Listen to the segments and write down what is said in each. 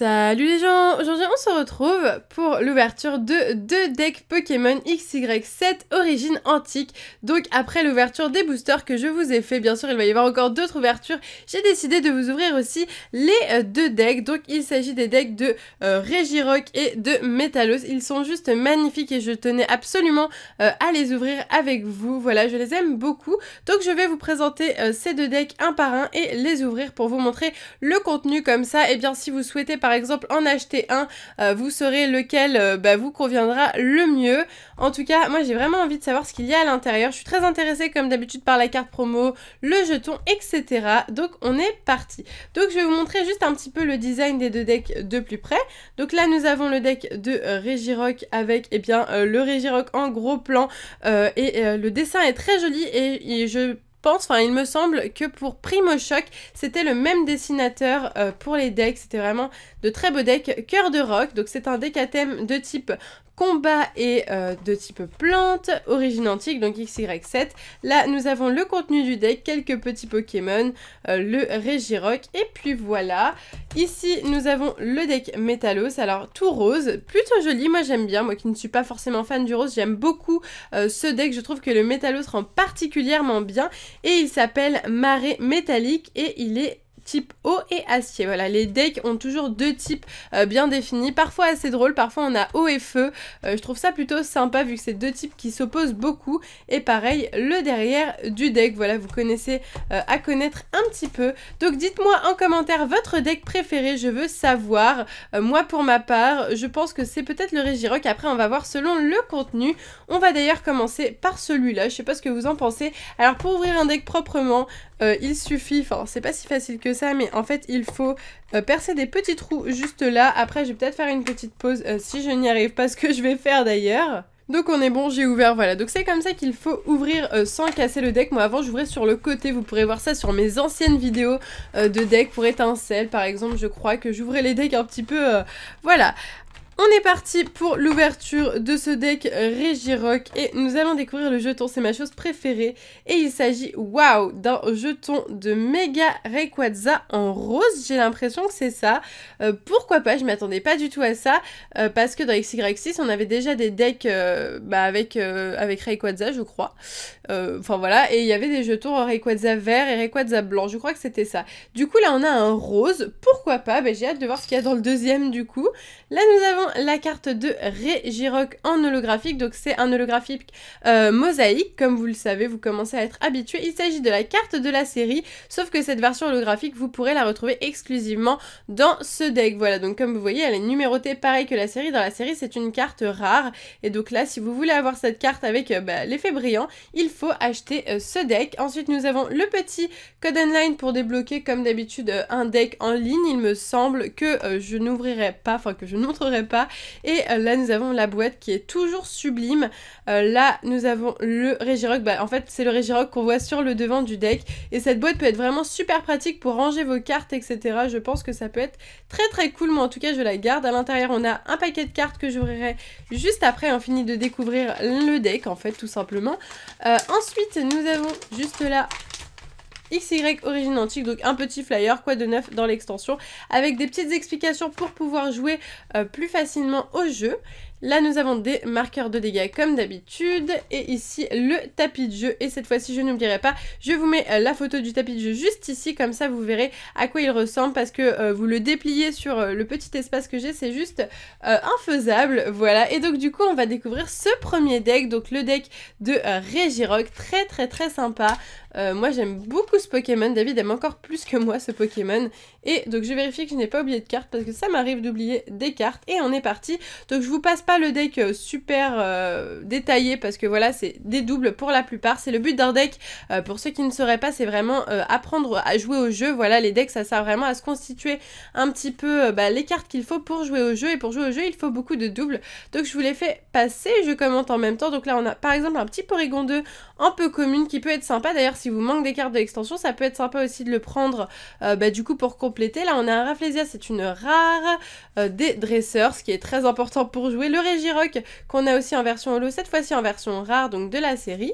Salut les gens Aujourd'hui on se retrouve pour l'ouverture de deux decks Pokémon XY7 origine antique. Donc après l'ouverture des boosters que je vous ai fait, bien sûr il va y avoir encore d'autres ouvertures, j'ai décidé de vous ouvrir aussi les euh, deux decks. Donc il s'agit des decks de euh, Regirock et de Metalos. Ils sont juste magnifiques et je tenais absolument euh, à les ouvrir avec vous. Voilà, je les aime beaucoup. Donc je vais vous présenter ces deux decks un par un et les ouvrir pour vous montrer le contenu comme ça. Et eh bien si vous souhaitez par par exemple en acheter un, euh, vous saurez lequel euh, bah, vous conviendra le mieux. En tout cas, moi j'ai vraiment envie de savoir ce qu'il y a à l'intérieur. Je suis très intéressée comme d'habitude par la carte promo, le jeton, etc. Donc on est parti. Donc je vais vous montrer juste un petit peu le design des deux decks de plus près. Donc là nous avons le deck de euh, Regirock avec et eh bien, le Regirock en gros plan et le dessin est très joli et, et je enfin il me semble que pour Primo c'était le même dessinateur euh, pour les decks, c'était vraiment de très beaux decks, Cœur de Rock, donc c'est un deck à thème de type combat est euh, de type plante, origine antique, donc XY7. Là, nous avons le contenu du deck, quelques petits Pokémon, euh, le Régiroc, et puis voilà. Ici, nous avons le deck Metalos, alors tout rose, plutôt joli, moi j'aime bien, moi qui ne suis pas forcément fan du rose, j'aime beaucoup euh, ce deck, je trouve que le Metalos rend particulièrement bien, et il s'appelle Marée Métallique, et il est type eau et acier. Voilà, les decks ont toujours deux types euh, bien définis, parfois assez drôle, parfois on a eau et feu. Euh, je trouve ça plutôt sympa vu que c'est deux types qui s'opposent beaucoup. Et pareil, le derrière du deck, voilà, vous connaissez euh, à connaître un petit peu. Donc dites-moi en commentaire votre deck préféré, je veux savoir. moi pour ma part, je pense que c'est peut-être le Régiroc, après on va voir selon le contenu. On va d'ailleurs commencer par celui-là, je sais pas ce que vous en pensez. Alors pour ouvrir un deck proprement, il suffit, enfin c'est pas si facile que ça, mais en fait, il faut euh, percer des petits trous juste là. Après, je vais peut-être faire une petite pause euh, si je n'y arrive pas, ce que je vais faire d'ailleurs. Donc on est bon, j'ai ouvert, voilà. Donc c'est comme ça qu'il faut ouvrir euh, sans casser le deck. Moi avant j'ouvrais sur le côté, vous pourrez voir ça sur mes anciennes vidéos de deck pour étincelles. par exemple. Je crois que j'ouvrais les decks un petit peu, voilà. On est parti pour l'ouverture de ce deck Regirock et nous allons découvrir le jeton, c'est ma chose préférée. Et il s'agit, waouh, d'un jeton de Mega Rayquaza en rose, j'ai l'impression que c'est ça. Euh, pourquoi pas, je m'attendais pas du tout à ça, euh, parce que dans XY6 on avait déjà des decks euh, bah, avec, avec Rayquaza je crois. Enfin voilà, et il y avait des jetons en Rayquaza vert et Rayquaza blanc, je crois que c'était ça. Du coup là on a un rose, pourquoi pas, bah, j'ai hâte de voir ce qu'il y a dans le deuxième du coup. Là nous avons la carte de Régiroc en holographique. Donc c'est un holographique euh, mosaïque, comme vous le savez, vous commencez à être habitué. Il s'agit de la carte de la série, sauf que cette version holographique, vous pourrez la retrouver exclusivement dans ce deck. Voilà, donc comme vous voyez, elle est numérotée pareil que la série. Dans la série, c'est une carte rare. Et donc là, si vous voulez avoir cette carte avec euh, bah, l'effet brillant, il faut acheter euh, ce deck. Ensuite, nous avons le petit code online pour débloquer, comme d'habitude, un deck en ligne. Il me semble que je n'ouvrirai pas, enfin que je ne montrerai pas et euh, là, nous avons la boîte qui est toujours sublime. Euh, là, nous avons le Regirock. Bah, en fait, c'est le Regirock qu'on voit sur le devant du deck. Et cette boîte peut être vraiment super pratique pour ranger vos cartes, etc. Je pense que ça peut être très très cool. Moi, en tout cas, je la garde. À l'intérieur, on a un paquet de cartes que j'ouvrirai juste après. On hein, finit de découvrir le deck, en fait, tout simplement. Euh, ensuite, nous avons juste là XY origine antique, donc un petit flyer, quoi de neuf dans l'extension, avec des petites explications pour pouvoir jouer euh, plus facilement au jeu. Là, nous avons des marqueurs de dégâts comme d'habitude. Et ici, le tapis de jeu. Et cette fois-ci, je n'oublierai pas, je vous mets euh, la photo du tapis de jeu juste ici. Comme ça, vous verrez à quoi il ressemble parce que euh, vous le dépliez sur le petit espace que j'ai. C'est juste infaisable. Voilà. Et donc, du coup, on va découvrir ce premier deck. Donc, le deck de Regirock Très, très, très sympa. Euh, moi, j'aime beaucoup ce Pokémon. David aime encore plus que moi ce Pokémon. Et donc, je vérifie que je n'ai pas oublié de cartes parce que ça m'arrive d'oublier des cartes. Et on est parti. Donc, je vous passe pas le deck euh, super euh, détaillé parce que voilà, c'est des doubles pour la plupart. C'est le but d'un deck. pour ceux qui ne sauraient pas, c'est vraiment apprendre à jouer au jeu. Voilà, les decks, ça sert vraiment à se constituer un petit peu bah, les cartes qu'il faut pour jouer au jeu. Et pour jouer au jeu, il faut beaucoup de doubles. Donc, je vous les fais passer. Je commente en même temps. Donc là, on a par exemple un petit Porygon 2 un peu commune qui peut être sympa. D'ailleurs, si vous manque des cartes de l'extension, ça peut être sympa aussi de le prendre euh, bah, du coup pour compléter. Là, on a un Rafflesia, c'est une rare euh, des dresseurs, ce qui est très important pour jouer. Le Régiroc, qu'on a aussi en version holo, cette fois-ci en version rare, donc de la série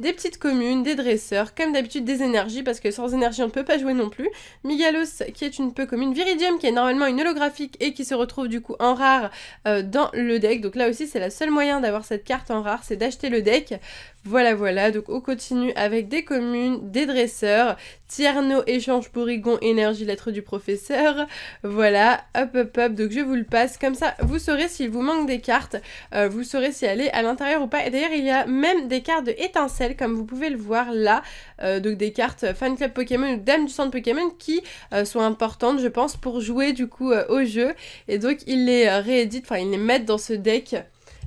des petites communes, des dresseurs, comme d'habitude des énergies, parce que sans énergie on ne peut pas jouer non plus. Migalos qui est une peu commune, Viridium qui est normalement une holographique et qui se retrouve du coup en rare euh, dans le deck. Donc là aussi c'est la seule moyen d'avoir cette carte en rare, c'est d'acheter le deck. Voilà, voilà, donc on continue avec des communes, des dresseurs, Tierno, échange Bourrigon, énergie, lettre du professeur. Voilà, hop, hop, hop, donc je vous le passe, comme ça vous saurez s'il vous manque des cartes, euh, vous saurez si elle est à l'intérieur ou pas. Et d'ailleurs, il y a même des cartes de étincelles, comme vous pouvez le voir là, euh, donc des cartes fan club Pokémon ou dame du centre Pokémon qui euh, sont importantes, je pense, pour jouer du coup au jeu. Et donc, ils les rééditent, enfin, ils les mettent dans ce deck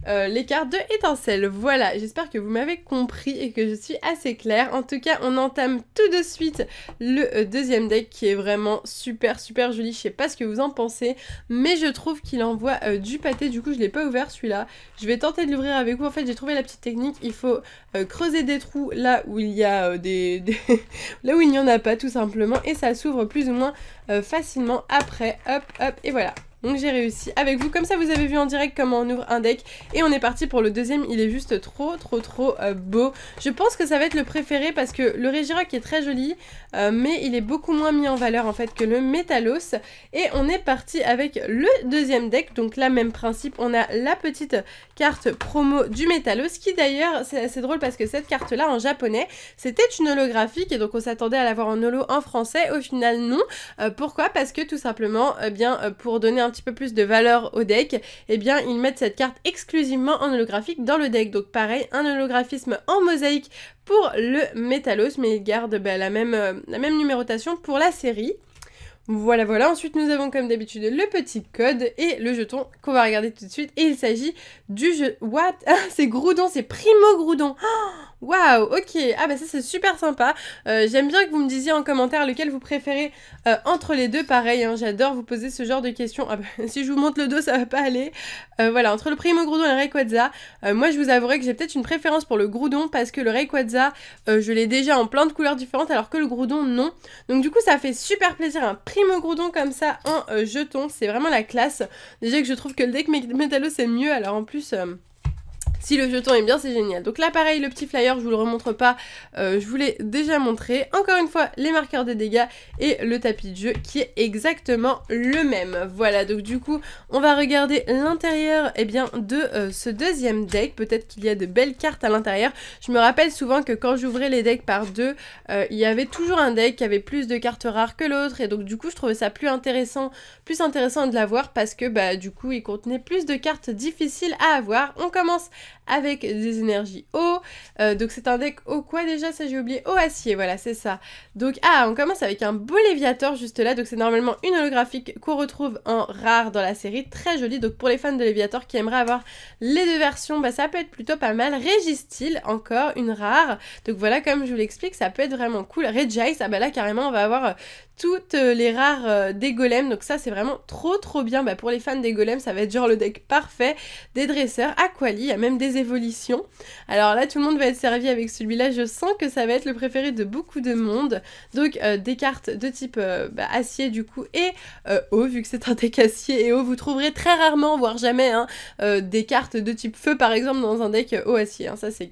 euh, l'écart de étincelle, Voilà, j'espère que vous m'avez compris et que je suis assez claire. En tout cas, on entame tout de suite le euh, deuxième deck qui est vraiment super super joli. Je sais pas ce que vous en pensez, mais je trouve qu'il envoie euh, du pâté. Du coup, je l'ai pas ouvert celui-là. Je vais tenter de l'ouvrir avec vous. En fait, j'ai trouvé la petite technique. Il faut creuser des trous là où il y a des... là où il n'y en a pas tout simplement et ça s'ouvre plus ou moins facilement après. Hop hop et voilà. Donc j'ai réussi avec vous. Comme ça, vous avez vu en direct comment on ouvre un deck. Et on est parti pour le deuxième. Il est juste trop, trop, trop euh, beau. Je pense que ça va être le préféré parce que le qui est très joli, euh, mais il est beaucoup moins mis en valeur en fait que le Metalos. Et on est parti avec le deuxième deck. Donc là, même principe, on a la petite carte promo du Metalos qui d'ailleurs, c'est assez drôle parce que cette carte-là en japonais, c'était une holographique et donc on s'attendait à l'avoir en holo en français. Au final, non. Euh, pourquoi Parce que tout simplement, bien, pour donner un peu plus de valeur au deck, eh bien ils mettent cette carte exclusivement en holographique dans le deck. Donc pareil, un holographisme en mosaïque pour le Métallos, mais ils gardent bah, la, même, euh, la même numérotation pour la série. Voilà, voilà. Ensuite, nous avons comme d'habitude le petit code et le jeton qu'on va regarder tout de suite. Et il s'agit du jeu... What ah, C'est Groudon, c'est Primo Groudon oh Waouh, ok, ah bah ça c'est super sympa. Euh, j'aime bien que vous me disiez en commentaire lequel vous préférez euh, entre les deux. Pareil, hein, j'adore vous poser ce genre de questions. Ah, bah, si je vous montre le dos, ça va pas aller. Euh, voilà, entre le Primo Groudon et le Rayquaza, moi je vous avouerai que j'ai peut-être une préférence pour le Groudon parce que le Rayquaza, je l'ai déjà en plein de couleurs différentes alors que le Groudon, non. Donc du coup, ça fait super plaisir un Primo Groudon comme ça en jeton. C'est vraiment la classe. Déjà que je trouve que le deck métallo c'est mieux, alors en plus... Si le jeton est bien, c'est génial. Donc là, pareil, le petit flyer, je vous le remontre pas, euh, je vous l'ai déjà montré. Encore une fois, les marqueurs de dégâts et le tapis de jeu qui est exactement le même. Voilà, donc du coup, on va regarder l'intérieur eh bien, de euh, ce deuxième deck. Peut-être qu'il y a de belles cartes à l'intérieur. Je me rappelle souvent que quand j'ouvrais les decks par deux, euh, il y avait toujours un deck qui avait plus de cartes rares que l'autre. Et donc du coup, je trouvais ça plus intéressant, plus intéressant de l'avoir parce que bah, du coup, il contenait plus de cartes difficiles à avoir. On commence avec des énergies haut. Euh, donc c'est un deck au quoi déjà Ça j'ai oublié. au acier, voilà, c'est ça. Donc ah, on commence avec un beau Léviator juste là. Donc c'est normalement une holographique qu'on retrouve en rare dans la série. Très jolie. Donc pour les fans de Léviator qui aimeraient avoir les deux versions, bah ça peut être plutôt pas mal. Régistil, encore une rare. Donc voilà, comme je vous l'explique, ça peut être vraiment cool. Regice, ah bah là carrément on va avoir euh, toutes euh, les rares des golems. Donc ça c'est vraiment trop trop bien. Bah pour les fans des golems, ça va être genre le deck parfait. Des dresseurs, Aquali, il a même des évolutions. Alors là, tout le monde va être servi avec celui-là. Je sens que ça va être le préféré de beaucoup de monde. Donc euh, des cartes de type euh, bah, acier du coup et euh, vu que c'est un deck acier et haut, vous trouverez très rarement, voire jamais, hein, euh, des cartes de type feu par exemple dans un deck eau acier. Hein. Ça c'est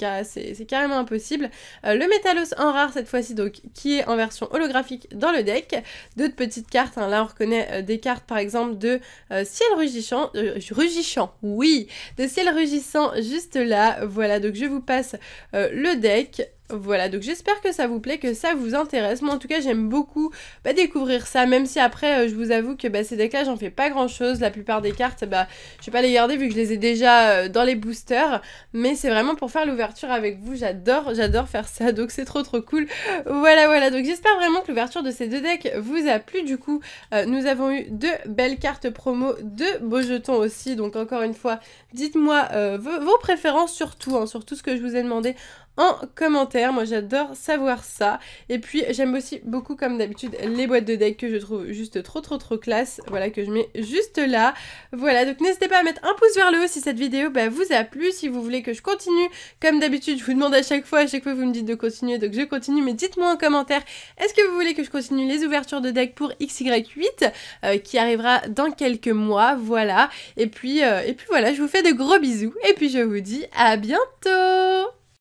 carrément impossible. le métallos en rare cette fois-ci, donc qui est en version holographique dans le deck. D'autres petites cartes, hein. là on reconnaît des cartes par exemple de ciel rugissant, rugissant, oui, de ciel rugissant juste là. Voilà, donc je vous passe euh, le deck. Voilà, donc j'espère que ça vous plaît, que ça vous intéresse. Moi en tout cas j'aime beaucoup bah, découvrir ça, même si après euh, je vous avoue que bah, ces decks là j'en fais pas grand chose. La plupart des cartes, bah, je vais pas les garder vu que je les ai déjà euh, dans les boosters. Mais c'est vraiment pour faire l'ouverture avec vous, j'adore, j'adore faire ça, donc c'est trop trop cool. Voilà, voilà, donc j'espère vraiment que l'ouverture de ces deux decks vous a plu. Du coup, euh, nous avons eu deux belles cartes promo, deux beaux jetons aussi. Donc encore une fois, dites-moi vos, préférences surtout, tout, hein, sur tout ce que je vous ai demandé en commentaire. Moi, j'adore savoir ça. Et puis, j'aime aussi beaucoup, comme d'habitude, les boîtes de deck que je trouve juste trop, trop, trop classe. Voilà, que je mets juste là. Voilà, donc n'hésitez pas à mettre un pouce vers le haut si cette vidéo bah, vous a plu. Si vous voulez que je continue, comme d'habitude, je vous demande à chaque fois, à chaque fois, vous me dites de continuer, donc je continue. Mais dites-moi en commentaire, est-ce que vous voulez que je continue les ouvertures de deck pour XY8 euh, qui arrivera dans quelques mois. Voilà. Et puis, euh, et puis voilà, je vous fais de gros bisous. Et puis, je vous dis à bientôt